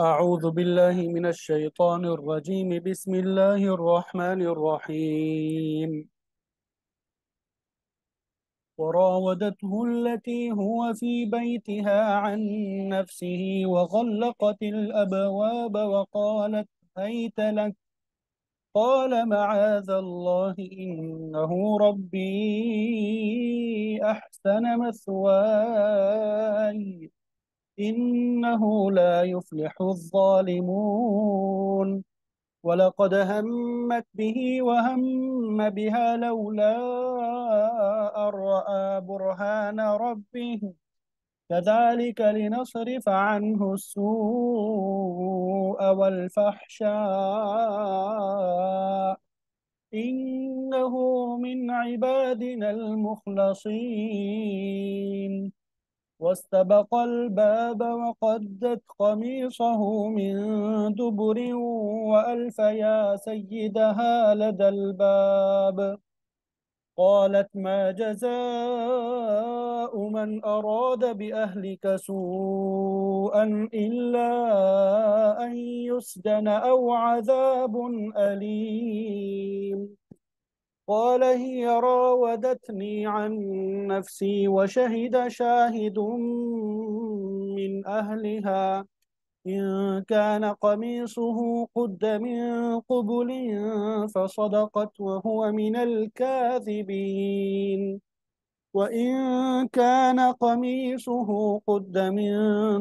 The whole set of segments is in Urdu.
أعوذ بالله من الشيطان الرجيم بسم الله الرحمن الرحيم وراودته التي هو في بيتها عن نفسه وغلقت الأبواب وقالت هيت لك قال معاذ الله إنه ربي أحسن مثواي إنه لا يفلح الظالمون ولقد همت به وهم بها لولا أن رأى برهان ربه كذلك لنصرف عنه السوء والفحشاء إنه من عبادنا المخلصين واستبق الباب وقدت قميصه من دبر وألف يا سيدها لدى الباب قالت ما جزاء من أراد بأهلك سوءا إلا أن يسجن أو عذاب أليم قال هي راودتني عن نفسي وشهد شاهد من أهلها إن كان قميصه قد من قبل فصدقت وهو من الكاذبين وإن كان قميصه قد من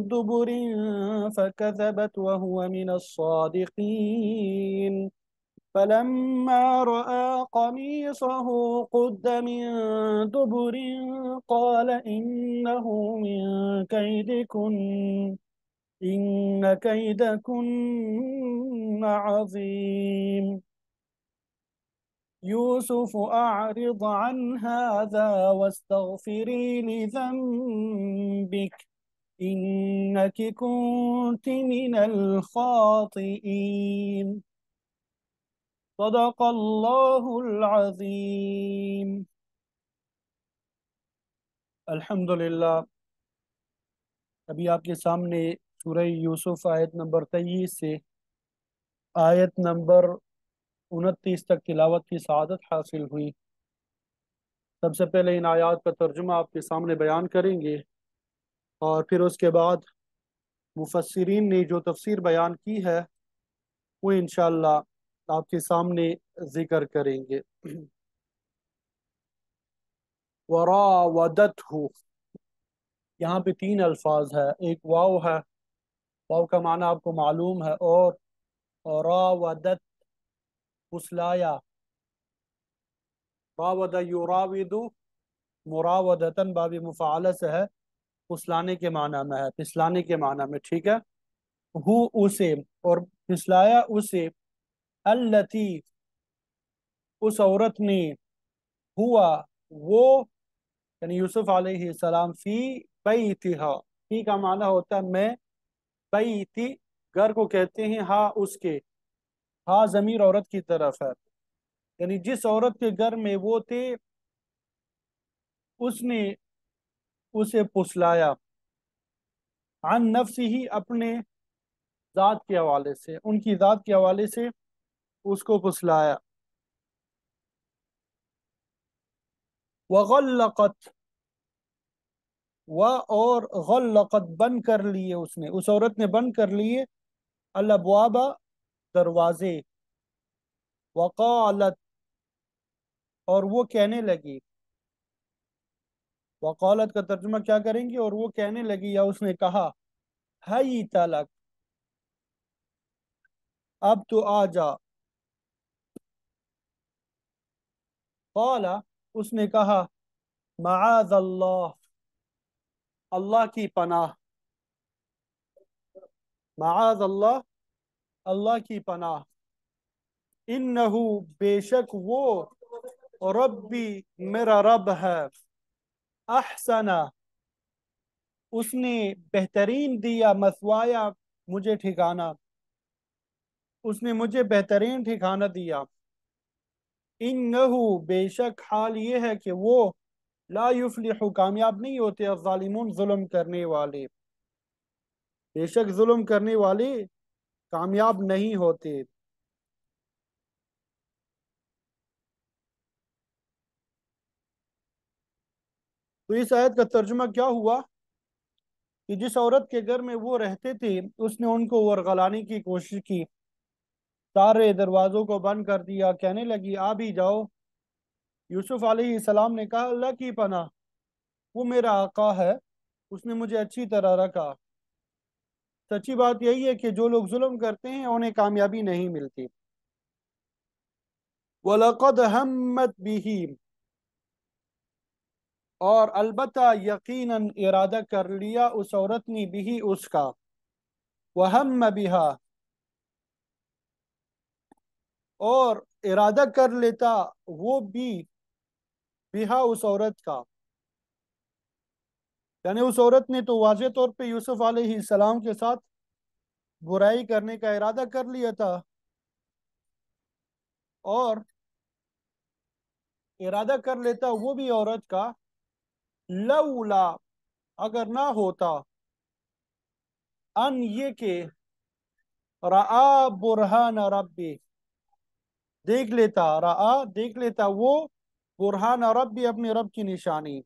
دبر فكذبت وهو من الصادقين فلما رأى قميصه قد من دبر قال إنه من كيدكن إن كيدكن عظيم يوسف أعرض عن هذا واستغفري لذنبك إنك كنت من الخاطئين صدق اللہ العظیم الحمد للہ ابھی آپ کے سامنے سورہ یوسف آیت نمبر تیئیس سے آیت نمبر انتیس تک تلاوت کی سعادت حاصل ہوئی سب سے پہلے ان آیات کا ترجمہ آپ کے سامنے بیان کریں گے اور پھر اس کے بعد مفسرین نے جو تفسیر بیان کی ہے وہ انشاءاللہ آپ کے سامنے ذکر کریں گے ورا ودت ہو یہاں پہ تین الفاظ ہے ایک واو ہے واو کا معنی آپ کو معلوم ہے اور مراودتن سے ہے پسلانے کے معنی میں ہے پسلانے کے معنی میں ٹھیک ہے ہو اسے اور پسلایا اسے التی اس عورت نے ہوا وہ یعنی یوسف علیہ السلام فی بیتی ہا فی کا معنی ہوتا ہے میں بیتی گھر کو کہتے ہیں ہا اس کے ہا ضمیر عورت کی طرف ہے یعنی جس عورت کے گھر میں وہ تھے اس نے اسے پسلایا عن نفس ہی اپنے ذات کے حوالے سے ان کی ذات کے حوالے سے اس کو پسلایا وغلقت و اور غلقت بند کر لیے اس نے اس عورت نے بند کر لیے دروازے وقالت اور وہ کہنے لگی وقالت کا ترجمہ کیا کریں گے اور وہ کہنے لگی یا اس نے کہا تلک اب تو آ جا قال اس نے کہا معاذ اللہ اللہ کی پناہ معاذ اللہ اللہ کی پناہ انہو بے شک وہ ربی میرا رب ہے احسنا اس نے بہترین دیا مسوایا مجھے ٹھکانا اس نے مجھے بہترین ٹھکانہ دیا انہو بے شک حال یہ ہے کہ وہ لا یفلح کامیاب نہیں ہوتے الظالمون ظلم کرنے والے بے شک ظلم کرنے والے کامیاب نہیں ہوتے تو اس آیت کا ترجمہ کیا ہوا کہ جس عورت کے گھر میں وہ رہتے تھے اس نے ان کو ورغلانے کی کوشش کی سارے دروازوں کو بند کر دیا کہنے لگی آ بھی جاؤ یوسف علیہ السلام نے کہا اللہ کی پناہ وہ میرا آقا ہے اس نے مجھے اچھی طرح رکھا سچی بات یہی ہے کہ جو لوگ ظلم کرتے ہیں انہیں کامیابی نہیں ملتی وَلَقَدْ هَمَّتْ بِهِ اور البتہ یقیناً ارادہ کر لیا اس عورت نے بھی اس کا وَهَمَّ بِهَا اور ارادہ کر لیتا وہ بھی اس عورت کا یعنی اس عورت نے تو واضح طور پہ یوسف علیہ السلام کے ساتھ برائی کرنے کا ارادہ کر لیا تھا اور ارادہ کر لیتا وہ بھی عورت کا لولا اگر نہ ہوتا ان یہ کہ برہان ربی دیکھ لیتا دیکھ لیتا وہ برہان رب بھی اپنے رب کی نشانی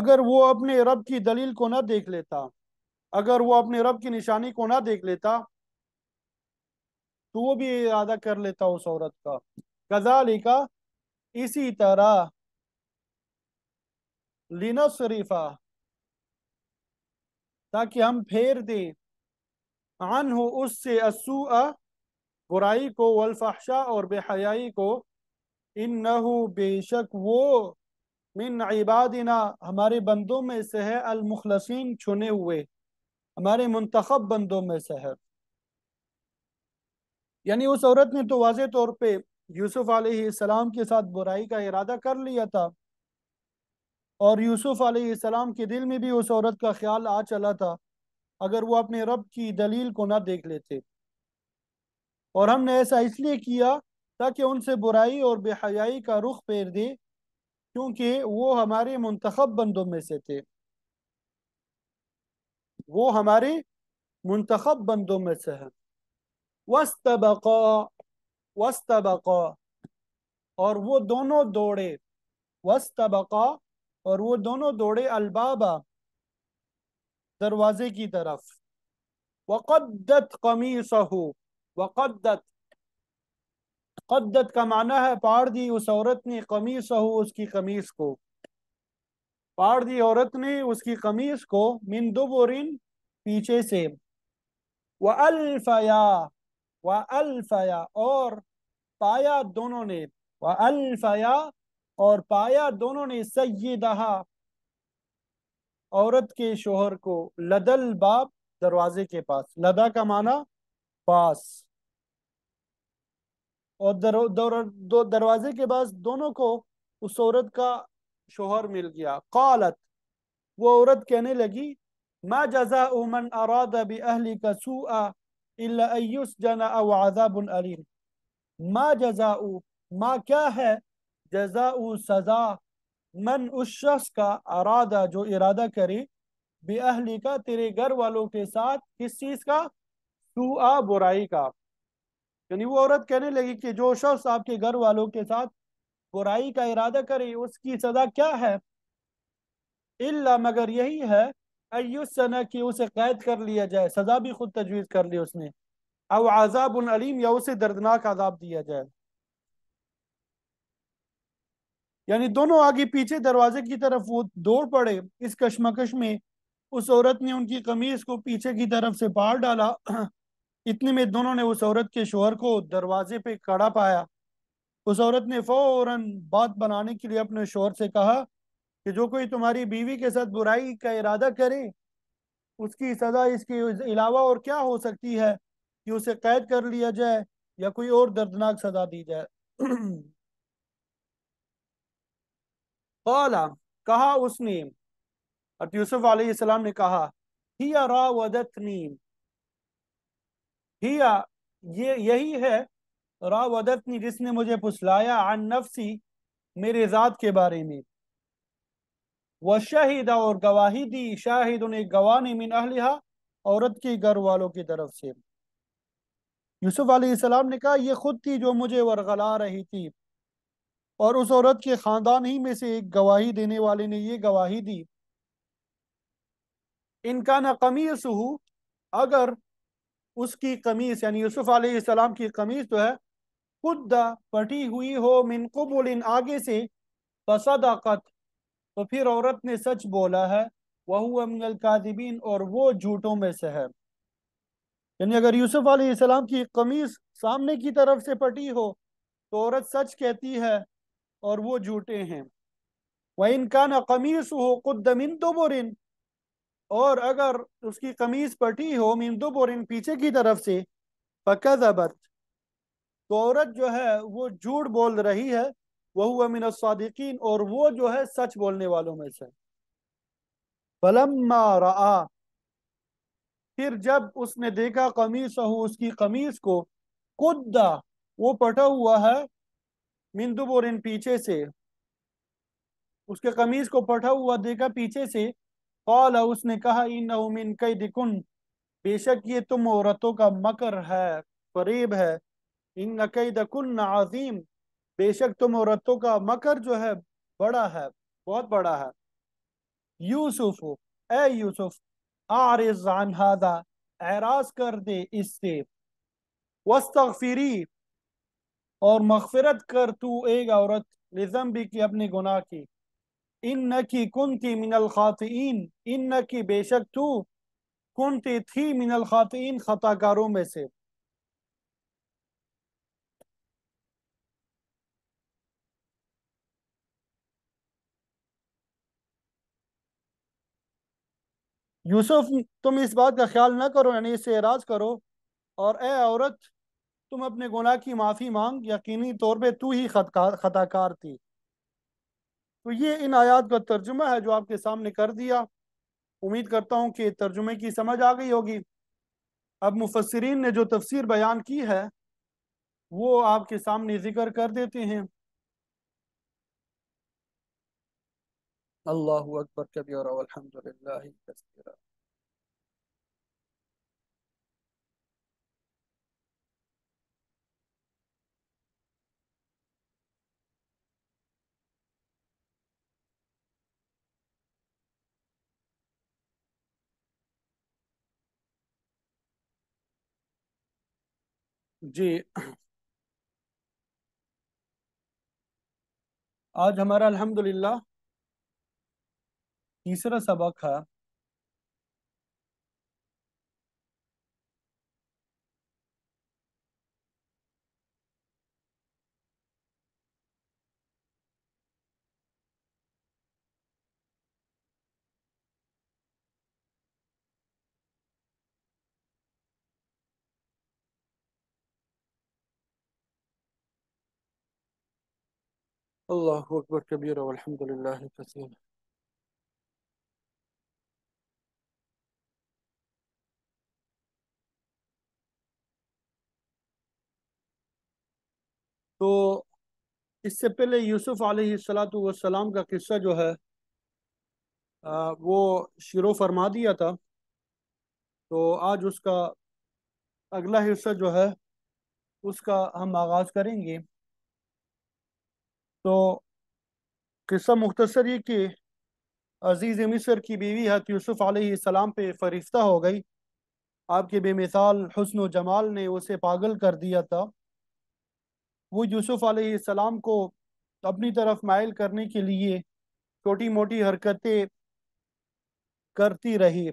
اگر وہ اپنے رب کی دلیل کو نہ دیکھ لیتا اگر وہ اپنے رب کی نشانی کو نہ دیکھ لیتا تو وہ بھی ارادہ کر لیتا اس عورت کا غزال کا اسی طرح لینا شریفہ تاکہ ہم پھیر دیں عن ہو اس سے اسو برائی کو الفاشہ اور بے حیائی کو ان نہ ہو شک وہ من عبادنا ہمارے بندوں میں سے ہے المخلصین چھنے ہوئے ہمارے منتخب بندوں میں سے ہے یعنی اس عورت نے تو واضح طور پہ یوسف علیہ السلام کے ساتھ برائی کا ارادہ کر لیا تھا اور یوسف علیہ السلام کے دل میں بھی اس عورت کا خیال آ چلا تھا اگر وہ اپنے رب کی دلیل کو نہ دیکھ لیتے اور ہم نے ایسا اس لیے کیا تاکہ ان سے برائی اور بے حیائی کا رخ پیر دے کیونکہ وہ ہمارے منتخب بندوں میں سے تھے وہ ہمارے منتخب بندوں میں سے ہیں وسط بقو اور وہ دونوں دوڑے وسط اور وہ دونوں دوڑے البابا دروازے کی طرف وقدت قمیصہ وقدت قدت کا معنی ہے دی اس عورت نے قمیص ہو اس کی قمیص کو دی عورت نے اس کی قمیص کو من مندوبور پیچھے سے وَأَلْفَيَا وَأَلْفَيَا اور پایا دونوں نے وَأَلْفَيَا اور پایا دونوں نے سیدہا عورت کے شوہر کو لدل باب دروازے کے پاس لدا کا معنی پاس اور دروازے کے پاس دونوں کو اس عورت کا شوہر مل گیا قالت وہ عورت کہنے لگی ما جزاء من اراد ان اہلی کا عذاب الیم ما جزاء ما کیا ہے جزاء سزا من اس شخص کا ارادہ جو ارادہ کرے بے اہلی کا تیرے گھر والوں کے ساتھ کس چیز کا برائی کا یعنی وہ عورت کہنے لگی کہ جو شخص آپ کے گھر والوں کے ساتھ برائی کا ارادہ کرے اس کی سزا کیا ہے اللہ مگر یہی ہے کہ اسے قید کر لیا جائے سزا بھی خود تجویز کر لی اس نے او عذاب العلیم یا اسے دردناک عذاب دیا جائے یعنی دونوں آگے پیچھے دروازے کی طرف وہ دوڑ پڑے اس کشمکش میں اس عورت نے ان کی قمیض کو پیچھے کی طرف سے پار ڈالا اتنے میں دونوں نے اس عورت کے شوہر کو دروازے پہ کھڑا پایا اس عورت نے فوراً بات بنانے کے لیے اپنے شوہر سے کہا کہ جو کوئی تمہاری بیوی کے ساتھ برائی کا ارادہ کرے اس کی سزا اس کے علاوہ اور کیا ہو سکتی ہے کہ اسے قید کر لیا جائے یا کوئی اور دردناک سزا دی جائے کہا اس نے یوسف علیہ السلام نے کہا راطت یہ یہی ہے را جس نے مجھے پسلایا عن نفسی میرے ذات کے بارے میں وشہدہ اور گواہی دی شاہد نے گوانی من اہلہا عورت کے گھر والوں کی طرف سے یوسف علیہ السلام نے کہا یہ خود تھی جو مجھے ورغلا رہی تھی اور اس عورت کے خاندان ہی میں سے ایک گواہی دینے والے نے یہ گواہی دی ان کا نہ کمی ہو اگر اس کی قمیص یعنی یوسف علیہ السلام کی قمیص تو ہے خود پٹی ہوئی ہو من آگے سے فصدقت تو پھر عورت نے سچ بولا ہے وہ اور وہ جھوٹوں میں سے ہے یعنی اگر یوسف علیہ السلام کی قمیص سامنے کی طرف سے پٹی ہو تو عورت سچ کہتی ہے اور وہ جھوٹے ہیں وَإِنْ كَانَ قَمِيسُهُ قُدَّ مِنْ دُبُرٍ اور اگر اس کی قمیص پٹی ہو مِنْ دُبُرٍ پیچھے کی طرف سے فَكَذَبَتْ تو عورت جو ہے وہ جھوٹ بول رہی ہے وَهُوَ مِنَ الصَّادِقِينَ اور وہ جو ہے سچ بولنے والوں میں سے فَلَمَّا رَآ پھر جب اس نے دیکھا قمیصہ ہو اس کی قمیص کو قُدَّ وہ پٹا ہوا ہے ان پیچھے سے اس کے قمیض کو پڑھا ہوا دیکھا پیچھے سے اس نے کہا من قیدکن بے شک یہ تم عورتوں کا مکر ہے فریب ہے ان قیدکن عظیم بے شک تم عورتوں کا مکر جو ہے بڑا ہے بہت بڑا ہے یوسف اے یوسف اعرض عن هذا اعراض کر دے اس سے واستغفری اور مغفرت کر تو ایک عورت لزم بھی کی اپنے گناہ کی ان نہ کی کن تھی مینل ان نہ کی بے شک تو کنتی تھی مین خطا خطاکاروں میں سے یوسف تم اس بات کا خیال نہ کرو یعنی اس سے اعراض کرو اور اے عورت تم اپنے گناہ کی معافی مانگ یقینی طور پہ تو ہی تھی تو یہ ان آیات کا ترجمہ ہے جو آپ کے سامنے کر دیا امید کرتا ہوں کہ ترجمے کی سمجھ آ گئی ہوگی اب مفسرین نے جو تفسیر بیان کی ہے وہ آپ کے سامنے ذکر کر دیتے ہیں اللہ اکبر کبیرہ والحمدللہ جی آج ہمارا الحمدللہ تیسرا سبق ہے اللہ والحمد للہ کثیر تو اس سے پہلے یوسف علیہ السلاۃ والسلام کا قصہ جو ہے وہ شروع فرما دیا تھا تو آج اس کا اگلا حصہ جو ہے اس کا ہم آغاز کریں گے تو قصہ مختصر یہ کہ عزیز مصر کی بیوی حت یوسف علیہ السلام پہ فرشتہ ہو گئی آپ کے بے مثال حسن و جمال نے اسے پاگل کر دیا تھا وہ یوسف علیہ السلام کو اپنی طرف مائل کرنے کے لیے چھوٹی موٹی حرکتیں کرتی رہی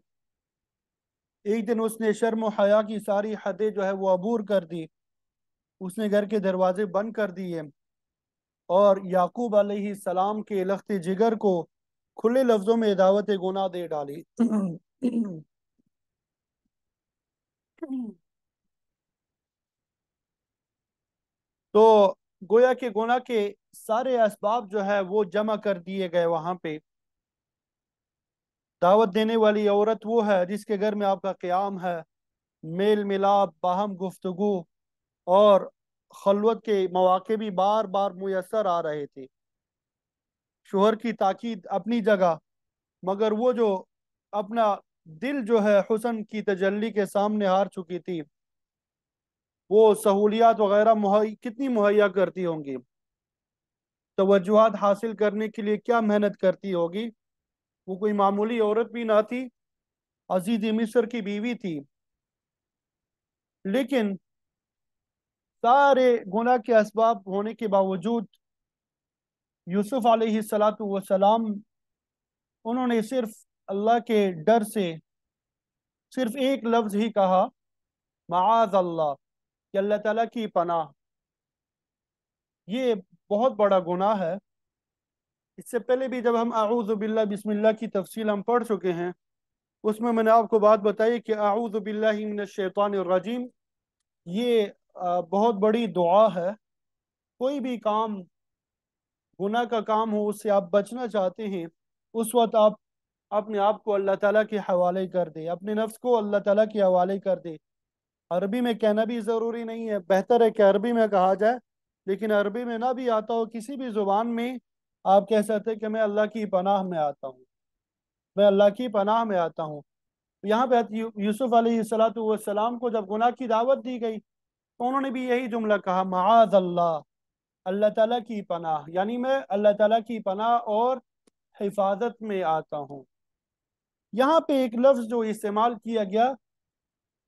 ایک دن اس نے شرم و حیا کی ساری حدیں جو ہے وہ عبور کر دی اس نے گھر کے دروازے بند کر دیے اور یاقوب علیہ السلام کے لخت جگر کو کھلے لفظوں میں دعوت گناہ دے ڈالی تو گویا کے گناہ کے سارے اسباب جو ہے وہ جمع کر دیے گئے وہاں پہ دعوت دینے والی عورت وہ ہے جس کے گھر میں آپ کا قیام ہے میل ملاب باہم گفتگو اور خلوت کے مواقع بھی بار بار میسر آ رہے تھے شوہر کی تاکید اپنی جگہ مگر وہ جو اپنا دل جو ہے حسن کی تجلی کے سامنے ہار چکی تھی وہ سہولیات وغیرہ کتنی مہیا کرتی ہوں گی توجہات حاصل کرنے کے لیے کیا محنت کرتی ہوگی وہ کوئی معمولی عورت بھی نہ تھی عزیز مصر کی بیوی تھی لیکن سارے گناہ کے اسباب ہونے کے باوجود یوسف علیہ سلاۃُسلام انہوں نے صرف اللہ کے ڈر سے صرف ایک لفظ ہی کہا معاذ اللہ کہ اللہ تعالیٰ کی پناہ یہ بہت بڑا گناہ ہے اس سے پہلے بھی جب ہم اعوذ باللہ بسم اللہ کی تفصیل ہم پڑھ چکے ہیں اس میں میں نے آپ کو بات بتائی کہ اعوذ باللہ من الشیطان الرجیم یہ بہت بڑی دعا ہے کوئی بھی کام گناہ کا کام ہو اس سے آپ بچنا چاہتے ہیں اس وقت آپ اپنے آپ کو اللہ تعالیٰ کے حوالے کر دے اپنے نفس کو اللہ تعالیٰ کے حوالے کر دے عربی میں کہنا بھی ضروری نہیں ہے بہتر ہے کہ عربی میں کہا جائے لیکن عربی میں نہ بھی آتا ہو کسی بھی زبان میں آپ کہہ سکتے کہ میں اللہ کی پناہ میں آتا ہوں میں اللہ کی پناہ میں آتا ہوں یہاں پہ یوسف علیہ السلاۃ والسلام کو جب گناہ کی دعوت دی گئی تو انہوں نے بھی یہی جملہ کہا معاذ اللہ اللہ تعالیٰ کی پناہ یعنی میں اللہ تعالیٰ کی پناہ اور حفاظت میں آتا ہوں یہاں پہ ایک لفظ جو استعمال کیا گیا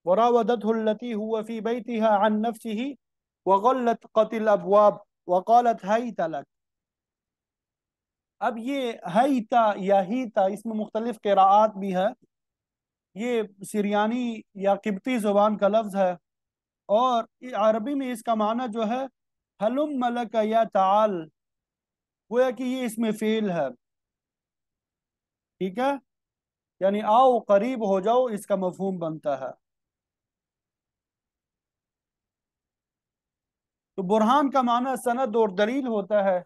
ورا و دت الفی بن لفظ ہی اب یہ ہیتا یا ہیتا اس میں مختلف قراءات بھی ہے یہ سریانی یا قبطی زبان کا لفظ ہے اور عربی میں اس کا معنی جو ہے حلم ملک یا تعال گویا کہ یہ اس میں فیل ہے ٹھیک ہے یعنی آؤ قریب ہو جاؤ اس کا مفہوم بنتا ہے تو برہان کا معنی سند اور دلیل ہوتا ہے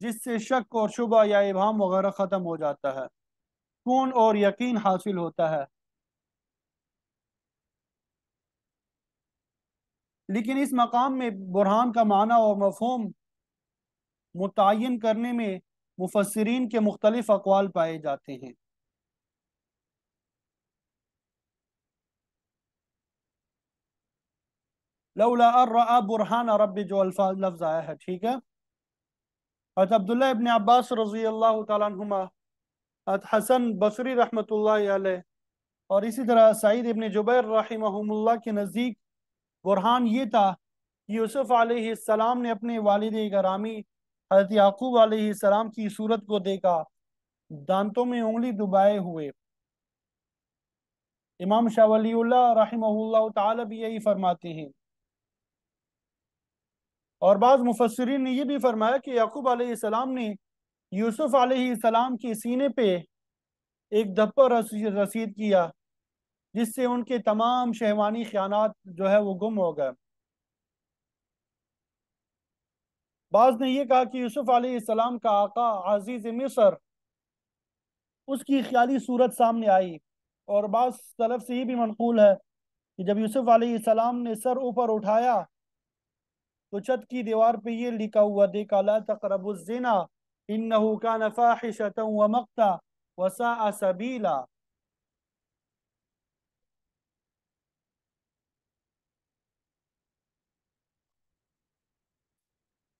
جس سے شک اور شبہ یا ابہام وغیرہ ختم ہو جاتا ہے سکون اور یقین حاصل ہوتا ہے لیکن اس مقام میں برہان کا معنی اور مفہوم متعین کرنے میں مفسرین کے مختلف اقوال پائے جاتے ہیں برہان عرب جو الفاظ لفظ آیا ہے ٹھیک ہے حضرت عبداللہ ابن عباس رضی اللہ تعالیٰ عنہما حسن بصری رحمۃ اللہ علیہ اور اسی طرح سعید ابن جبیر رحمہ اللہ کے نزدیک برہان یہ تھا کہ یوسف علیہ السلام نے اپنے والد گرامی حضرت یعقوب علیہ السلام کی صورت کو دیکھا دانتوں میں انگلی دبائے ہوئے امام شاہ ولی اللہ رحمہ اللہ تعالی بھی یہی فرماتے ہیں اور بعض مفسرین نے یہ بھی فرمایا کہ یعقوب علیہ السلام نے یوسف علیہ السلام کے سینے پہ ایک دھپا رسید کیا جس سے ان کے تمام شہوانی خیانات جو ہے وہ گم ہو گئے بعض نے یہ کہا کہ یوسف علیہ السلام کا آقا عزیز مصر اس کی خیالی صورت سامنے آئی اور بعض طلب سے یہ بھی منقول ہے کہ جب یوسف علیہ السلام نے سر اوپر اٹھایا تو چھت کی دیوار پہ یہ لکھا ہوا دیکھا لا تقرب الزنا انہو کان فاحشتا ومقتا وساء سبیلا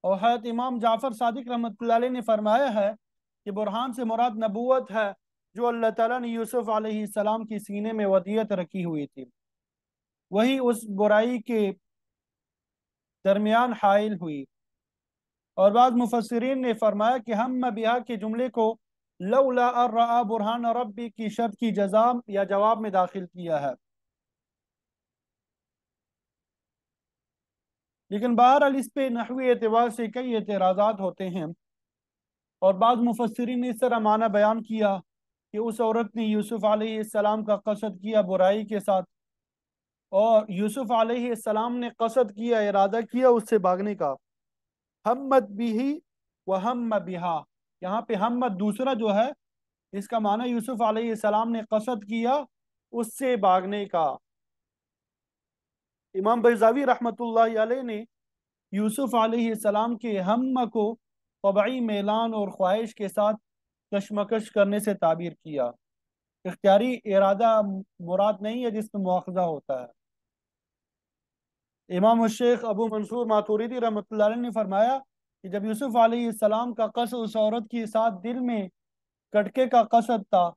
اور حضرت امام جعفر صادق رحمت اللہ علیہ نے فرمایا ہے کہ برحان سے مراد نبوت ہے جو اللہ تعالیٰ نے یوسف علیہ السلام کی سینے میں ودیت رکھی ہوئی تھی وہی اس برائی کے درمیان حائل ہوئی اور بعض مفسرین نے فرمایا کہ ہم مبیہ کے جملے کو لولا الرعا برحان ربی کی شرط کی جزام یا جواب میں داخل کیا ہے لیکن بہرحال اس پہ نحوی اعتبار سے کئی اعتراضات ہوتے ہیں اور بعض مفسرین نے اس طرح معنی بیان کیا کہ اس عورت نے یوسف علیہ السلام کا قصد کیا برائی کے ساتھ اور یوسف علیہ السلام نے قصد کیا ارادہ کیا اس سے بھاگنے کا ہمت بھی ہی و ہم بہا یہاں پہ ہمت دوسرا جو ہے اس کا معنی یوسف علیہ السلام نے قصد کیا اس سے بھاگنے کا امام بیزاوی رحمۃ اللہ علیہ نے یوسف علیہ السلام کے ہم طبعی میلان اور خواہش کے ساتھ کشمکش کرنے سے تعبیر کیا اختیاری ارادہ مراد نہیں ہے جس میں مواخذہ ہوتا ہے امام الشیخ ابو منصور ماتوریدی رحمۃ اللہ علیہ نے فرمایا کہ جب یوسف علیہ السلام کا قصد اس عورت کے ساتھ دل میں کٹکے کا قصد تھا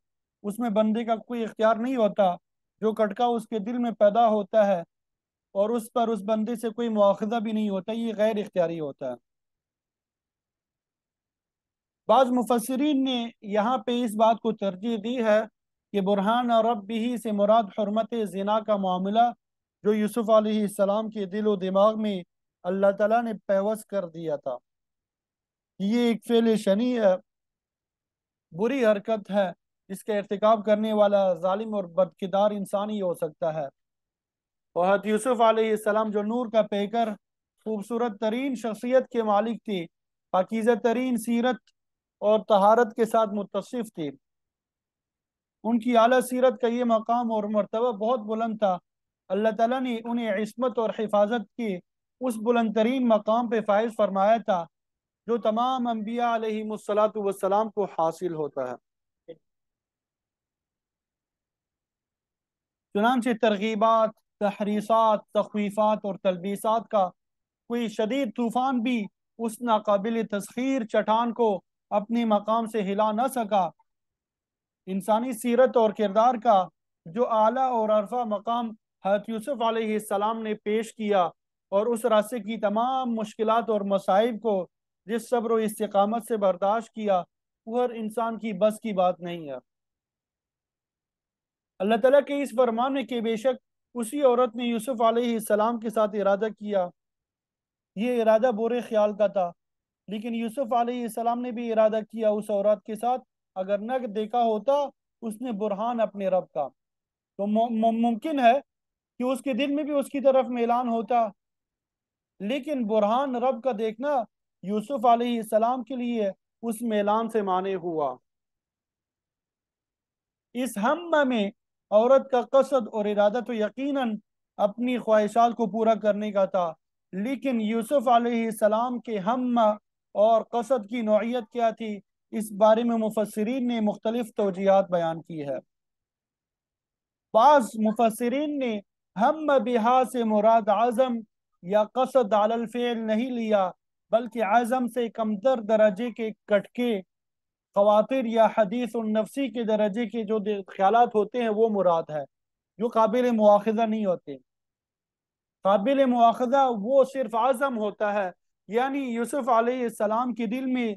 اس میں بندے کا کوئی اختیار نہیں ہوتا جو کٹکا اس کے دل میں پیدا ہوتا ہے اور اس پر اس بندے سے کوئی مواخذہ بھی نہیں ہوتا یہ غیر اختیاری ہوتا ہے بعض مفسرین نے یہاں پہ اس بات کو ترجیح دی ہے کہ برحان اور سے مراد حرمت زنا کا معاملہ جو یوسف علیہ السلام کے دل و دماغ میں اللہ تعالیٰ نے پیوس کر دیا تھا یہ ایک فعل شنی ہے بری حرکت ہے اس کا ارتکاب کرنے والا ظالم اور بدکدار انسان ہی ہو سکتا ہے اور حضرت یوسف علیہ السلام جو نور کا پیکر خوبصورت ترین شخصیت کے مالک تھی پاکیزہ ترین سیرت اور طہارت کے ساتھ متصف تھی ان کی اعلیٰ سیرت کا یہ مقام اور مرتبہ بہت بلند تھا اللہ تعالیٰ نے انہیں عصمت اور حفاظت کی اس بلند ترین مقام پہ فائز فرمایا تھا جو تمام انبیاء علیہ مسلط والسلام کو حاصل ہوتا ہے چنانچہ ترغیبات تحریصات تخویفات اور تلبیسات کا کوئی شدید طوفان بھی اس ناقابل تسخیر چٹان کو اپنی مقام سے ہلا نہ سکا انسانی سیرت اور کردار کا جو اعلیٰ اور عرفہ مقام حضرت یوسف علیہ السلام نے پیش کیا اور اس راستے کی تمام مشکلات اور مصائب کو جس صبر و استقامت سے برداشت کیا وہ ہر انسان کی بس کی بات نہیں ہے اللہ تعالیٰ کے اس فرمانے کے بے شک اسی عورت نے یوسف علیہ السلام کے ساتھ ارادہ کیا یہ ارادہ برے خیال کا تھا لیکن یوسف علیہ السلام نے بھی ارادہ کیا اس عورت کے ساتھ اگر نہ دیکھا ہوتا اس نے برہان اپنے رب کا تو ممکن ہے کہ اس کے دل میں بھی اس کی طرف میلان ہوتا لیکن برہان رب کا دیکھنا یوسف علیہ السلام کے لیے اس میلان سے مانے ہوا اس ہم میں عورت کا قصد اور ارادہ تو یقیناً اپنی خواہشات کو پورا کرنے کا تھا لیکن یوسف علیہ السلام کے ہم اور قصد کی نوعیت کیا تھی اس بارے میں مفسرین نے مختلف توجیہات بیان کی ہے بعض مفسرین نے ہم بہا سے مراد عظم یا قصد علی الفعل نہیں لیا بلکہ عظم سے کمتر درجے کے کٹکے خواتر یا حدیث النفسی نفسی کے درجے کے جو خیالات ہوتے ہیں وہ مراد ہے جو قابل مواخذہ نہیں ہوتے قابل مواخذہ وہ صرف عزم ہوتا ہے یعنی یوسف علیہ السلام کے دل میں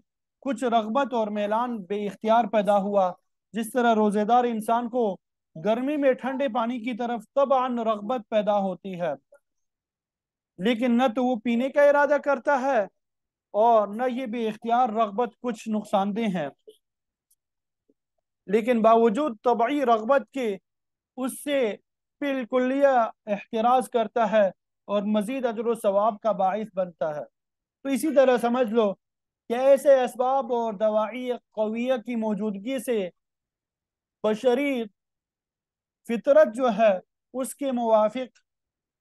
کچھ رغبت اور میلان بے اختیار پیدا ہوا جس طرح روزہ دار انسان کو گرمی میں ٹھنڈے پانی کی طرف طبعا رغبت پیدا ہوتی ہے لیکن نہ تو وہ پینے کا ارادہ کرتا ہے اور نہ یہ بھی اختیار رغبت کچھ نقصان دہ ہے لیکن باوجود طبعی رغبت کے اس سے بالکلیہ احتراز کرتا ہے اور مزید اجر و ثواب کا باعث بنتا ہے تو اسی طرح سمجھ لو کہ ایسے اسباب اور دوائی قویہ کی موجودگی سے بشری فطرت جو ہے اس کے موافق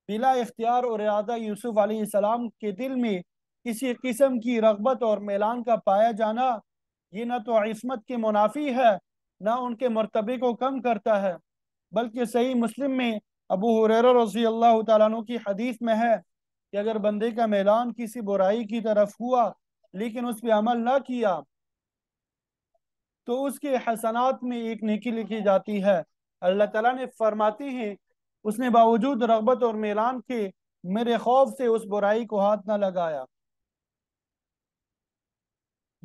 بلا اختیار اور ارادہ یوسف علیہ السلام کے دل میں کسی قسم کی رغبت اور میلان کا پایا جانا یہ نہ تو عصمت کے منافی ہے نہ ان کے مرتبے کو کم کرتا ہے بلکہ صحیح مسلم میں ابو حریر رضی اللہ تعالیٰ عنہ کی حدیث میں ہے کہ اگر بندے کا میلان کسی برائی کی طرف ہوا لیکن اس پہ عمل نہ کیا تو اس کے حسنات میں ایک نیکی لکھی جاتی ہے اللہ تعالیٰ نے فرماتی ہیں اس نے باوجود رغبت اور میلان کے میرے خوف سے اس برائی کو ہاتھ نہ لگایا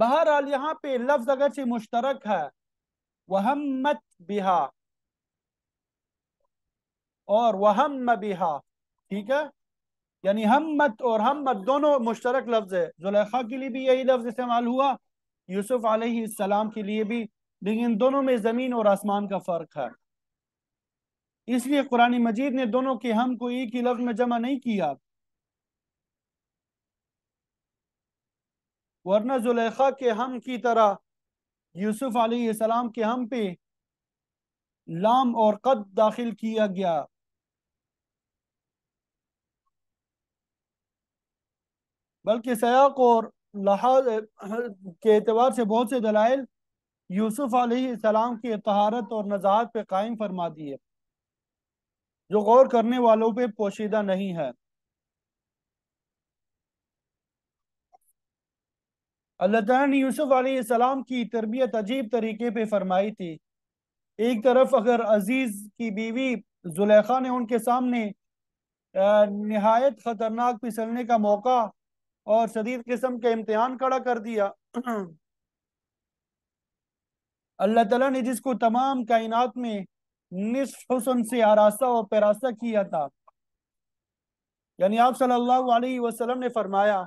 بہرحال یہاں پہ لفظ اگرچہ مشترک ہے وہمت بہا بہا اور وہم ٹھیک ہے یعنی ہمت اور ہمت دونوں مشترک لفظ ہے زلیخا کے لیے بھی یہی لفظ استعمال ہوا یوسف علیہ السلام کے لیے بھی لیکن دونوں میں زمین اور آسمان کا فرق ہے اس لیے قرآن مجید نے دونوں کے ہم کو ایک ہی لفظ میں جمع نہیں کیا ورنہ زلیخہ کے ہم کی طرح یوسف علیہ السلام کے ہم پہ لام اور قد داخل کیا گیا بلکہ سیاق اور لحاظ کے اعتبار سے بہت سے دلائل یوسف علیہ السلام کی طہارت اور نزاحت پہ قائم فرما دیے جو غور کرنے والوں پہ پوشیدہ نہیں ہے اللہ تعالیٰ نے یوسف علیہ السلام کی تربیت عجیب طریقے پہ فرمائی تھی ایک طرف اگر عزیز کی بیوی زلیخا نے ان کے سامنے نہایت خطرناک پسلنے کا موقع اور شدید قسم کا امتحان کھڑا کر دیا اللہ تعالیٰ نے جس کو تمام کائنات میں نصف حسن سے آراستہ اور پیراستہ کیا تھا یعنی آپ صلی اللہ علیہ وسلم نے فرمایا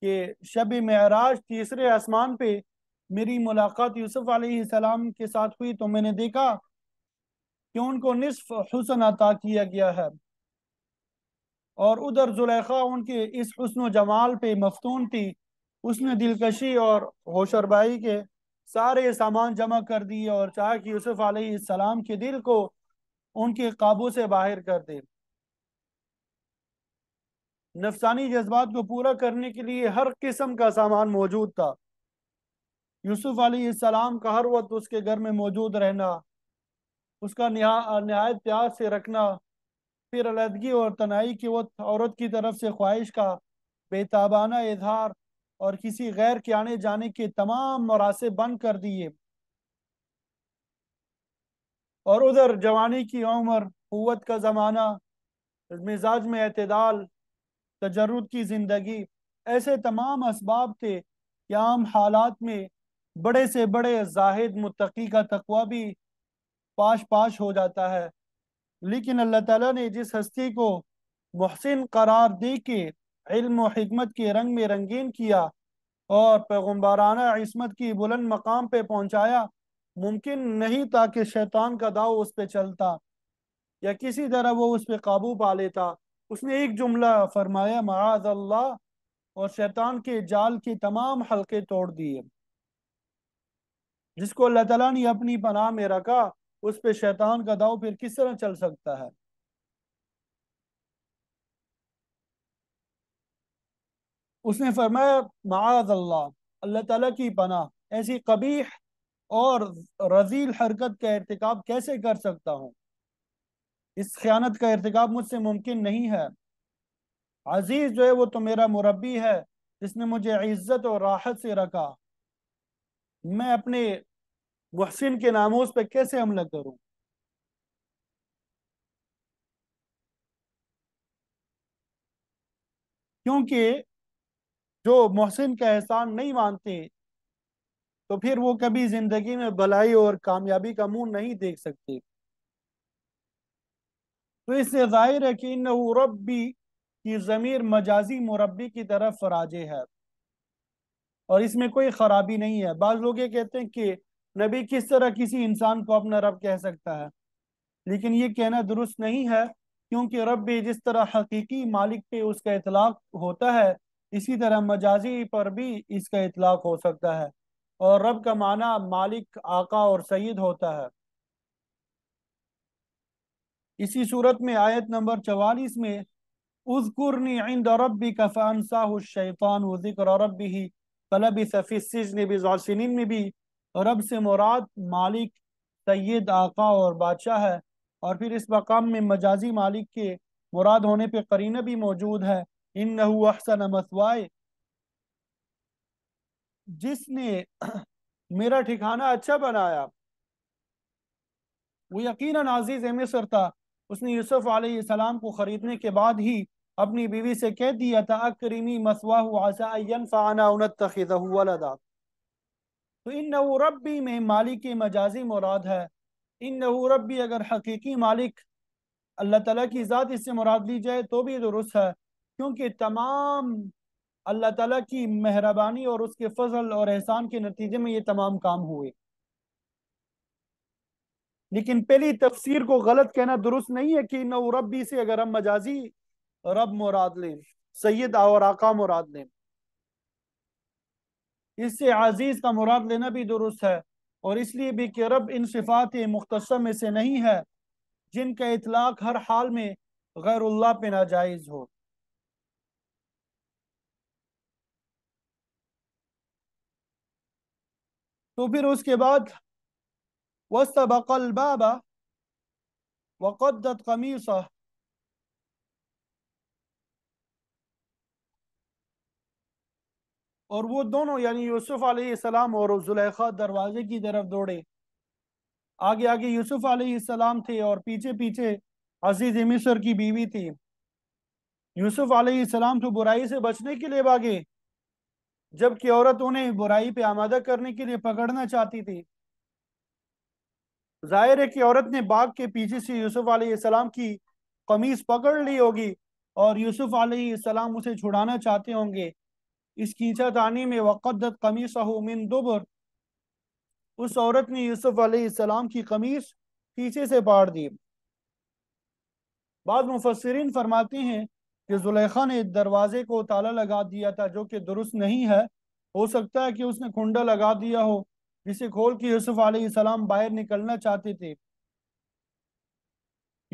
کہ شب معراج تیسرے آسمان پہ میری ملاقات یوسف علیہ السلام کے ساتھ ہوئی تو میں نے دیکھا کہ ان کو نصف حسن عطا کیا گیا ہے اور ادھر زلیخہ ان کے اس حسن و جمال پہ مفتون تھی اس نے دلکشی اور ہوشربائی کے سارے سامان جمع کر دیے اور چاہا کہ یوسف علیہ السلام کے دل کو ان کے قابو سے باہر کر دے نفسانی جذبات کو پورا کرنے کے لیے ہر قسم کا سامان موجود تھا یوسف علیہ السلام کا ہر وقت اس کے گھر میں موجود رہنا اس کا نہایت پیار سے رکھنا پھر علیحدگی اور تنہائی کے وقت عورت کی طرف سے خواہش کا بے تابانہ اظہار اور کسی غیر کے آنے جانے کے تمام مراسے بند کر دیے اور ادھر جوانی کی عمر قوت کا زمانہ مزاج میں اعتدال تجرد کی زندگی ایسے تمام اسباب تھے کہ عام حالات میں بڑے سے بڑے زاہد متقی کا تقوی بھی پاش پاش ہو جاتا ہے لیکن اللہ تعالیٰ نے جس ہستی کو محسن قرار دے کے علم و حکمت کے رنگ میں رنگین کیا اور پیغمبارانہ عصمت کی بلند مقام پہ پہنچایا ممکن نہیں تھا کہ شیطان کا داؤ اس پہ چلتا یا کسی طرح وہ اس پہ قابو پا لیتا اس نے ایک جملہ فرمایا معاذ اللہ اور شیطان کے جال کے تمام حلقے توڑ دیے جس کو اللہ تعالیٰ نے اپنی پناہ میں رکھا اس پہ شیطان کا داؤ پھر کس طرح چل سکتا ہے اس نے فرمایا معاذ اللہ اللہ تعالیٰ کی پناہ ایسی قبیح اور رزیل حرکت کا ارتکاب کیسے کر سکتا ہوں اس خیانت کا ارتکاب مجھ سے ممکن نہیں ہے عزیز جو ہے وہ تو میرا مربی ہے جس نے مجھے عزت اور راحت سے رکھا میں اپنے محسن کے ناموز پہ کیسے حملہ کروں کیونکہ جو محسن کا احسان نہیں مانتے تو پھر وہ کبھی زندگی میں بھلائی اور کامیابی کا منہ نہیں دیکھ سکتے تو اس سے ظاہر ہے کہ انہو ربی کی ضمیر مجازی مربی کی طرف فراجے ہے اور اس میں کوئی خرابی نہیں ہے بعض لوگ یہ کہتے ہیں کہ نبی کس طرح کسی انسان کو اپنا رب کہہ سکتا ہے لیکن یہ کہنا درست نہیں ہے کیونکہ رب جس طرح حقیقی مالک پہ اس کا اطلاق ہوتا ہے اسی طرح مجازی پر بھی اس کا اطلاق ہو سکتا ہے اور رب کا معنی مالک آقا اور سید ہوتا ہے اسی صورت میں آیت نمبر چوالیس میں اذکرنی عند ربی کا فانساہ الشیطان و ذکر ربی ہی طلب صفی سجن بھی ذاسنین میں بھی رب سے مراد مالک سید آقا اور بادشاہ ہے اور پھر اس مقام میں مجازی مالک کے مراد ہونے پہ قرینہ بھی موجود ہے انہو احسن مسوائے جس نے میرا ٹھکانہ اچھا بنایا وہ یقیناً عزیز ایم سرتا اس نے یوسف علیہ السلام کو خریدنے کے بعد ہی اپنی بیوی سے کہہ دیا تھا اکرمی ولدا تو ربی میں مالک مجازی مراد ہے انہو ربی اگر حقیقی مالک اللہ تعالیٰ کی ذات اس سے مراد لی جائے تو بھی درست ہے کیونکہ تمام اللہ تعالیٰ کی مہربانی اور اس کے فضل اور احسان کے نتیجے میں یہ تمام کام ہوئے لیکن پہلی تفسیر کو غلط کہنا درست نہیں ہے کہ نو ربی سے اگر ہم مجازی رب مراد لیں سید اور آقا مراد لیں اس سے عزیز کا مراد لینا بھی درست ہے اور اس لیے بھی کہ رب ان صفات مختصم میں سے نہیں ہے جن کا اطلاق ہر حال میں غیر اللہ پہ ناجائز ہو تو پھر اس کے بعد اور وہ دونوں یعنی یوسف علیہ السلام اور زلیخہ دروازے کی طرف دوڑے آگے آگے یوسف علیہ السلام تھے اور پیچھے پیچھے عزیز مصر کی بیوی تھی یوسف علیہ السلام تو برائی سے بچنے کے لیے بھاگے جبکہ عورت انہیں برائی پہ آمادہ کرنے کے لیے پکڑنا چاہتی تھی ظاہر ہے کہ عورت نے باغ کے پیچھے سے یوسف علیہ السلام کی قمیض پکڑ لی ہوگی اور یوسف علیہ السلام اسے چھڑانا چاہتے ہوں گے اس کھینچا تانی میں وقدت قمیصہ من دبر اس عورت نے یوسف علیہ السلام کی قمیص پیچھے سے پاڑ دی بعض مفسرین فرماتے ہیں کہ زلیخا نے دروازے کو تالا لگا دیا تھا جو کہ درست نہیں ہے ہو سکتا ہے کہ اس نے کھنڈا لگا دیا ہو جسے کھول کے یوسف علیہ السلام باہر نکلنا چاہتے تھے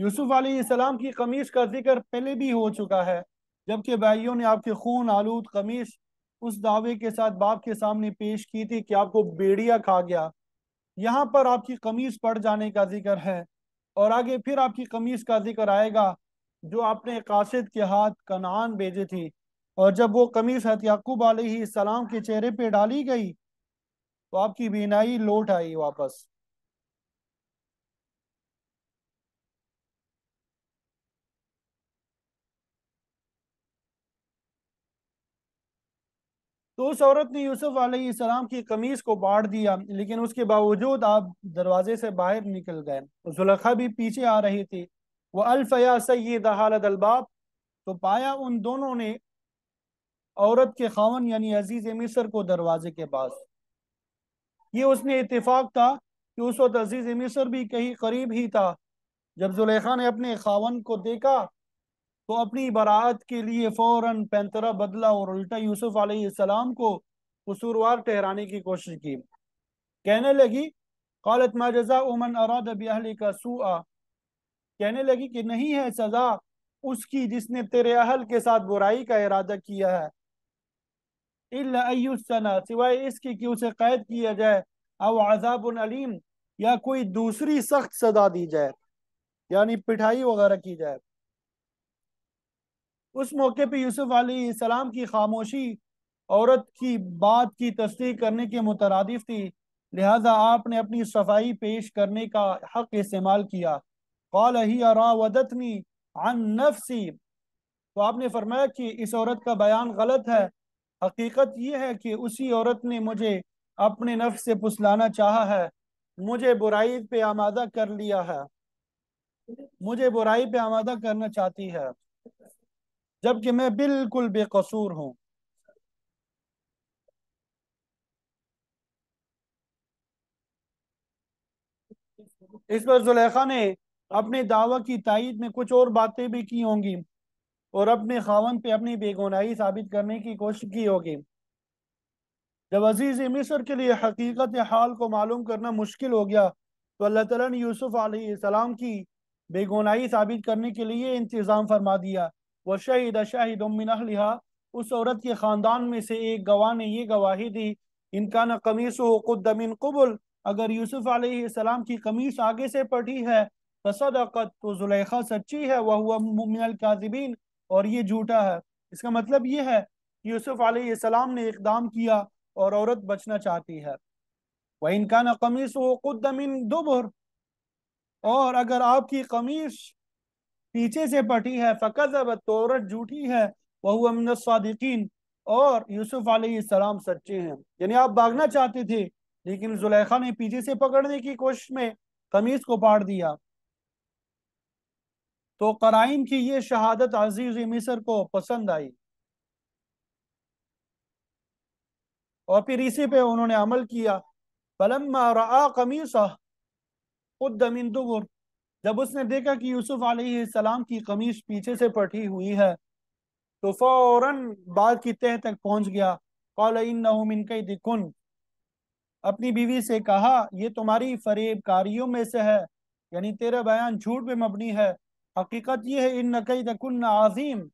یوسف علیہ السلام کی قمیص کا ذکر پہلے بھی ہو چکا ہے جبکہ بھائیوں نے آپ کے خون آلود قمیص اس دعوے کے ساتھ باپ کے سامنے پیش کی تھی کہ آپ کو بیڑیا کھا گیا یہاں پر آپ کی قمیص پڑ جانے کا ذکر ہے اور آگے پھر آپ کی قمیص کا ذکر آئے گا جو آپ نے قاصد کے ہاتھ کنان بھیجے تھی اور جب وہ قمیص یعقوب علیہ السلام کے چہرے پہ ڈالی گئی تو آپ کی بینائی لوٹ آئی واپس تو اس عورت نے یوسف علیہ السلام کی کو باڑ دیا لیکن اس کے باوجود آپ دروازے سے باہر نکل گئے زلخہ بھی پیچھے آ رہی تھی وہ الفیا سید حالت الباب تو پایا ان دونوں نے عورت کے خاون یعنی عزیز مصر کو دروازے کے پاس یہ اس نے اتفاق تھا کہ اس وقت عزیز مصر بھی کہیں قریب ہی تھا جب نے اپنے خاون کو دیکھا تو اپنی براعت کے لیے اور الٹا یوسف علیہ السلام کو قصوروار ٹھہرانے کی کوشش کی کہنے لگی قالت ما جزا عمن اراد کا سوء کہنے لگی کہ نہیں ہے سزا اس کی جس نے تیرے اہل کے ساتھ برائی کا ارادہ کیا ہے اللہ سوائے اس کی اسے قید کیا جائے او عذاب العلیم یا کوئی دوسری سخت سزا دی جائے یعنی پٹھائی وغیرہ کی جائے اس موقع پہ یوسف علیہ السلام کی خاموشی عورت کی بات کی تصدیق کرنے کے مترادف تھی لہذا آپ نے اپنی صفائی پیش کرنے کا حق استعمال کیا تو آپ نے فرمایا کہ اس عورت کا بیان غلط ہے حقیقت یہ ہے کہ اسی عورت نے مجھے اپنے نفس سے پسلانا چاہا ہے مجھے برائی پہ آمادہ کر لیا ہے مجھے برائی پہ آمادہ کرنا چاہتی ہے جبکہ میں بالکل بے قصور ہوں اس پر زلیخا نے اپنے دعوی کی تائید میں کچھ اور باتیں بھی کی ہوں گی اور اپنے خاون پہ اپنی بے گناہی ثابت کرنے کی کوشش کی ہوگی جب عزیز مصر کے لیے حقیقت حال کو معلوم کرنا مشکل ہو گیا تو اللہ تعالیٰ نے یوسف علیہ السلام کی بے گناہی ثابت کرنے کے لیے انتظام فرما دیا وہ شہید اس عورت کے خاندان میں سے ایک گواہ نے یہ گواہی دی ان کا نہ قمیص ہو قدمن قبل اگر یوسف علیہ السلام کی قمیص آگے سے پڑھی ہے تو زلیخہ سچی ہے اور یہ جھوٹا ہے اس کا مطلب یہ ہے کہ یوسف علیہ السلام نے اقدام کیا اور عورت بچنا چاہتی ہے وہ ان کا نا مِن وہ دو بھر اور اگر آپ کی قمیص پیچھے سے پٹی ہے فَقَذَبَتْ تو عورت جھوٹی ہے وَهُوَ امن صادقین اور یوسف علیہ السلام سچے ہیں یعنی آپ بھاگنا چاہتے تھے لیکن زلیخہ نے پیچھے سے پکڑنے کی کوشش میں قمیص کو پاڑ دیا تو قرائن کی یہ شہادت عزیز مصر کو پسند آئی اور پھر اسی پہ انہوں نے عمل کیا پلم قمیصم جب اس نے دیکھا کہ یوسف علیہ السلام کی قمیص پیچھے سے پٹھی ہوئی ہے تو بات بعد تہ تک پہنچ گیا دکھن اپنی بیوی سے کہا یہ تمہاری فریب کاریوں میں سے ہے یعنی تیرا بیان جھوٹ پہ مبنی ہے حقیقت یہ ہے ان نقید کن عظیم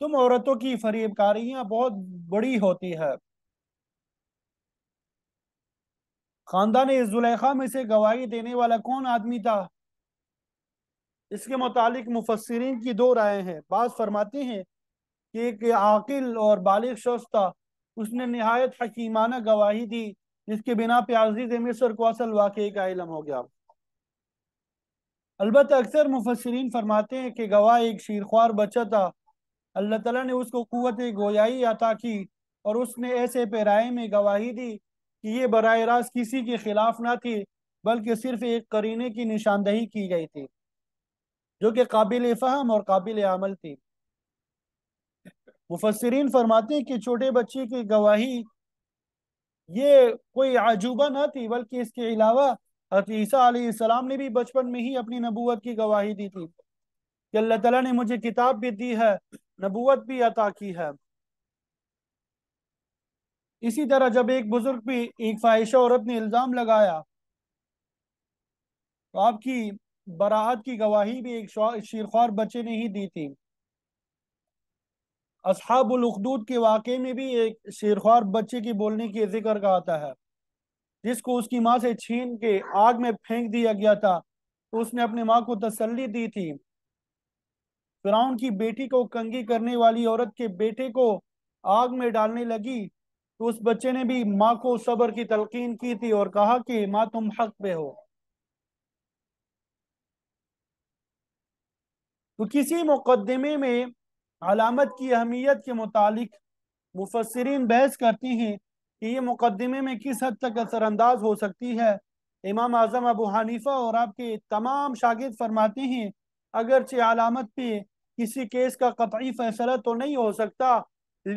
تم عورتوں کی فریب کاریاں بہت بڑی ہوتی ہے خاندان زلیخا میں سے گواہی دینے والا کون آدمی تھا اس کے متعلق مفسرین کی دو رائے ہیں بعض فرماتے ہیں کہ ایک عاقل اور بالغ شخص تھا اس نے نہایت حکیمانہ گواہی دی جس کے بنا مصر کو اصل واقعی کا علم ہو گیا البتہ اکثر مفسرین فرماتے ہیں کہ گواہ ایک شیرخوار بچہ تھا اللہ تعالیٰ نے اس کو قوت گویائی عطا کی اور اس نے ایسے پیرائے میں گواہی دی کہ یہ براہ راست کسی کے خلاف نہ تھی بلکہ صرف ایک کرینے کی نشاندہی کی گئی تھی جو کہ قابل فہم اور قابل عمل تھی مفسرین فرماتے ہیں کہ چھوٹے بچے کی گواہی یہ کوئی عجوبہ نہ تھی بلکہ اس کے علاوہ حضرت عیسیٰ علیہ السلام نے بھی بچپن میں ہی اپنی نبوت کی گواہی دی تھی کہ اللہ تعالیٰ نے مجھے کتاب بھی دی ہے نبوت بھی عطا کی ہے اسی طرح جب ایک بزرگ بھی ایک فائشہ عورت نے الزام لگایا تو آپ کی براہت کی گواہی بھی ایک شیرخوار بچے نے ہی دی تھی اصحاب الاخدود کے واقعے میں بھی ایک شیرخوار بچے کی بولنے کی ذکر کا آتا ہے جس کو اس کی ماں سے چھین کے آگ میں پھینک دیا گیا تھا تو اس نے اپنے ماں کو تسلی دی تھی فراؤن کی بیٹی کو کنگی کرنے والی عورت کے بیٹے کو آگ میں ڈالنے لگی تو اس بچے نے بھی ماں کو صبر کی تلقین کی تھی اور کہا کہ ماں تم حق پہ ہو تو کسی مقدمے میں علامت کی اہمیت کے متعلق مفسرین بحث کرتے ہیں کہ یہ مقدمے میں کس حد تک اثر انداز ہو سکتی ہے امام اعظم ابو حنیفہ اور آپ کے تمام شاگرد فرماتے ہیں اگرچہ علامت پہ کسی کیس کا قطعی فیصلہ تو نہیں ہو سکتا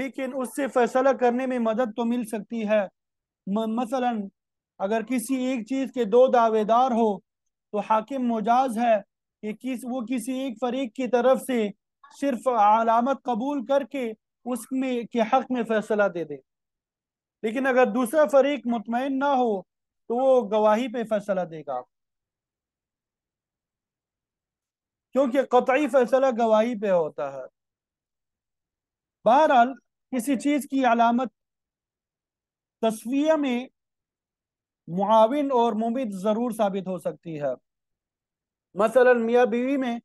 لیکن اس سے فیصلہ کرنے میں مدد تو مل سکتی ہے مثلا اگر کسی ایک چیز کے دو دعوے دار ہو تو حاکم مجاز ہے کہ وہ کسی ایک فریق کی طرف سے صرف علامت قبول کر کے اس میں کے حق میں فیصلہ دے دے لیکن اگر دوسرا فریق مطمئن نہ ہو تو وہ گواہی پہ فیصلہ دے گا کیونکہ قطعی فیصلہ گواہی پہ ہوتا ہے بہرحال کسی چیز کی علامت تصویر میں معاون اور ممید ضرور ثابت ہو سکتی ہے مثلا میاں بیوی میں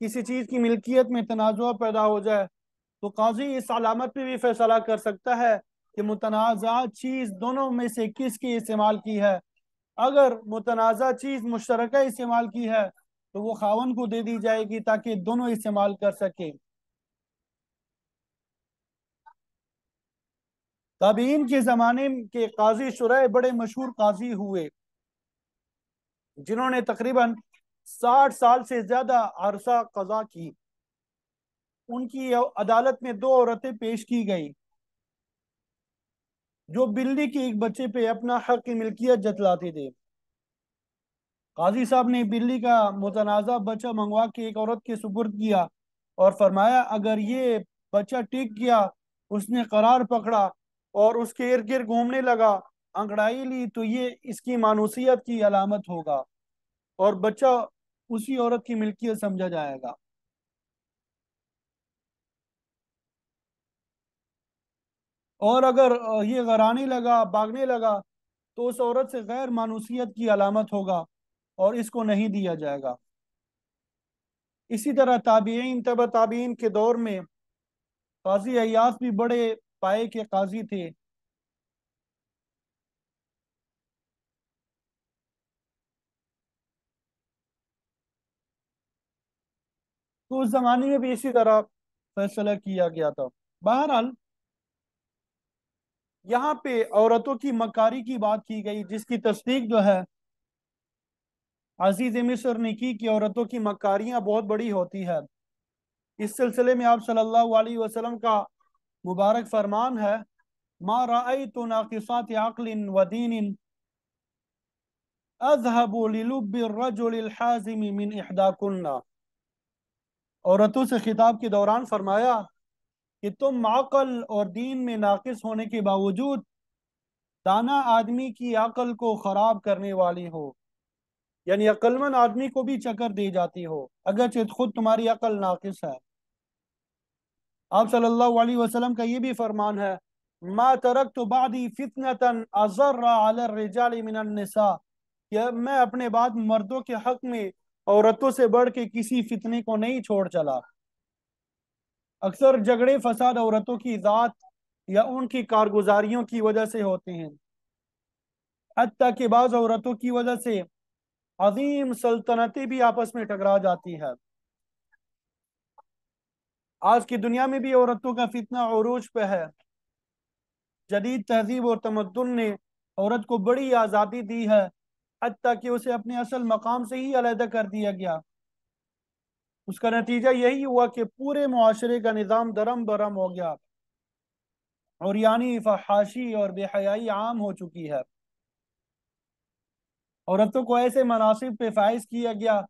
کسی چیز کی ملکیت میں تنازع پیدا ہو جائے تو قاضی اس علامت پہ بھی فیصلہ کر سکتا ہے کہ متنازع چیز دونوں میں سے کس کی استعمال کی ہے اگر متنازع چیز مشترکہ استعمال کی ہے تو وہ خاون کو دے دی جائے گی تاکہ دونوں استعمال کر سکیں کے زمانے کے قاضی شراع بڑے مشہور قاضی ہوئے جنہوں نے تقریباً ساٹھ سال سے زیادہ عرصہ قضا کی ان کی عدالت میں دو عورتیں پیش کی گئیں جو بلی کے ایک بچے پہ اپنا حق کی ملکیت جتلاتے تھے قاضی صاحب نے بلی کا متنازع بچہ منگوا کے ایک عورت کے سپرد کیا اور فرمایا اگر یہ بچہ ٹک گیا اس نے قرار پکڑا اور اس کے ارگر گرد گھومنے لگا انگڑائی لی تو یہ اس کی مانوسیت کی علامت ہوگا اور بچہ اسی عورت کی ملکیت سمجھا جائے گا اور اگر یہ غرانے لگا بھاگنے لگا تو اس عورت سے غیر مانوسیت کی علامت ہوگا اور اس کو نہیں دیا جائے گا اسی طرح تابعین طب تابعین کے دور میں قاضی ایاس بھی بڑے پائے کے قاضی تھے تو اس زمانے میں بھی اسی طرح فیصلہ کیا گیا تھا بہرحال یہاں پہ عورتوں کی مکاری کی بات کی گئی جس کی تصدیق جو ہے عزیز مصر نے کی کہ عورتوں کی مکاریاں بہت بڑی ہوتی ہے اس سلسلے میں آپ صلی اللہ علیہ وسلم کا مبارک فرمان ہے ما رأيت ناقصات عقل ودين اذهب للب الرجل الحازم من احداكنا عورتوں سے خطاب کے دوران فرمایا کہ تم عقل اور دین میں ناقص ہونے کے باوجود دانا آدمی کی عقل کو خراب کرنے والی ہو یعنی آدمی کو بھی چکر جاتی ہو اگرچہ خود تمہاری عقل ناقص ہے آپ صلی اللہ علیہ وسلم کا یہ بھی فرمان ہے الرجال من النساء کہ میں اپنے بعد مردوں کے حق میں عورتوں سے بڑھ کے کسی فتنے کو نہیں چھوڑ چلا اکثر جگڑے فساد عورتوں کی ذات یا ان کی کارگزاریوں کی وجہ سے ہوتے ہیں حتیٰ کہ بعض عورتوں کی وجہ سے عظیم بھی آپس میں ٹکرا جاتی ہے آج کی دنیا میں بھی عورتوں کا فتنہ عروج پہ ہے جدید تہذیب اور تمدن نے عورت کو بڑی آزادی دی ہے حتیٰ کہ اسے اپنے اصل مقام سے ہی علیحدہ کر دیا گیا اس کا نتیجہ یہی ہوا کہ پورے معاشرے کا نظام درم برم ہو گیا اور یعنی فحاشی اور بے حیائی عام ہو چکی ہے عورتوں کو ایسے مناسب پہ فائز کیا گیا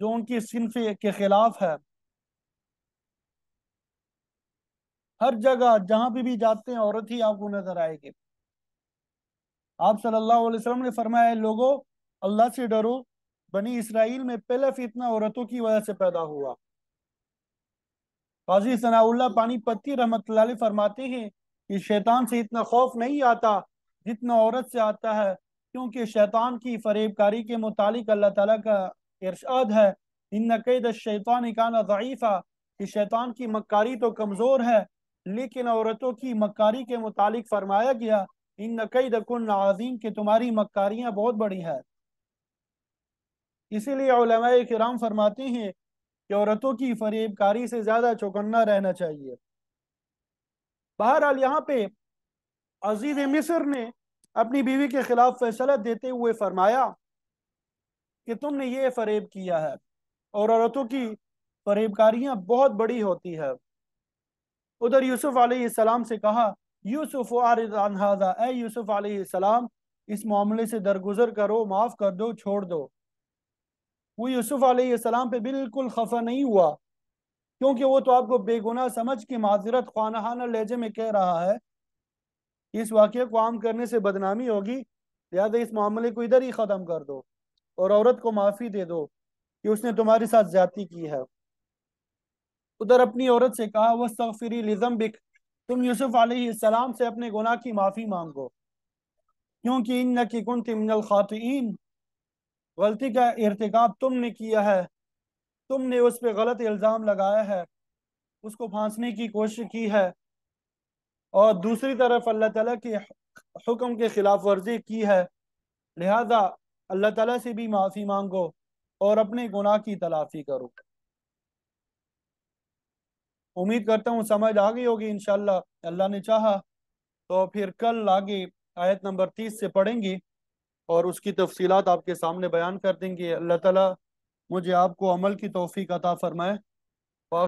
جو ان کی صنف کے خلاف ہے ہر جگہ جہاں بھی بھی جاتے ہیں عورت ہی آپ کو نظر آئے گی آپ صلی اللہ علیہ وسلم نے فرمایا لوگو اللہ سے ڈرو بنی اسرائیل میں پہلے فتنہ عورتوں کی وجہ سے پیدا ہوا قاضی ثناء اللہ پانی پتی رحمت اللہ علیہ فرماتے ہیں کہ شیطان سے اتنا خوف نہیں آتا جتنا عورت سے آتا ہے کیونکہ شیطان کی فریب کاری کے متعلق اللہ تعالیٰ کا ارشاد ہے ان قید الشیطان دس ضعیفہ کہ شیطان کی مکاری تو کمزور ہے لیکن عورتوں کی مکاری کے متعلق فرمایا گیا ان قید کن عظیم کہ تمہاری مکاریاں بہت بڑی ہے اسی لیے علماء کرام فرماتے ہیں کہ عورتوں کی فریب کاری سے زیادہ چوکنا رہنا چاہیے بہرحال یہاں پہ عزیز مصر نے اپنی بیوی کے خلاف فیصلہ دیتے ہوئے فرمایا کہ تم نے یہ فریب کیا ہے اور عورتوں کی فریب کاریاں بہت بڑی ہوتی ہے ادھر یوسف علیہ السلام سے کہا یوسف اے یوسف علیہ السلام اس معاملے سے درگزر کرو معاف کر دو چھوڑ دو وہ یوسف علیہ السلام پہ بالکل خفا نہیں ہوا کیونکہ وہ تو آپ کو بے گناہ سمجھ کے معذرت خوانحانہ لہجے میں کہہ رہا ہے اس واقعے کو عام کرنے سے بدنامی ہوگی لہٰذا اس معاملے کو ادھر ہی ختم کر دو اور عورت کو معافی دے دو کہ اس نے تمہارے ساتھ زیادتی کی ہے ادھر اپنی عورت سے کہا وہ لزم بک تم یوسف علیہ السلام سے اپنے گناہ کی معافی مانگو ان کی کن نہ خواتین غلطی کا ارتکاب تم نے کیا ہے تم نے اس پہ غلط الزام لگایا ہے اس کو پھانسنے کی کوشش کی ہے اور دوسری طرف اللہ تعالیٰ کے حکم کے خلاف ورزی کی ہے لہذا اللہ تعالیٰ سے بھی معافی مانگو اور اپنے گناہ کی تلافی کرو امید کرتا ہوں سمجھ آ گئی ہوگی انشاءاللہ اللہ اللہ نے چاہا تو پھر کل آگے آیت نمبر تیس سے پڑھیں گی اور اس کی تفصیلات آپ کے سامنے بیان کر دیں گے اللہ تعالیٰ مجھے آپ کو عمل کی توفیق عطا فرمائے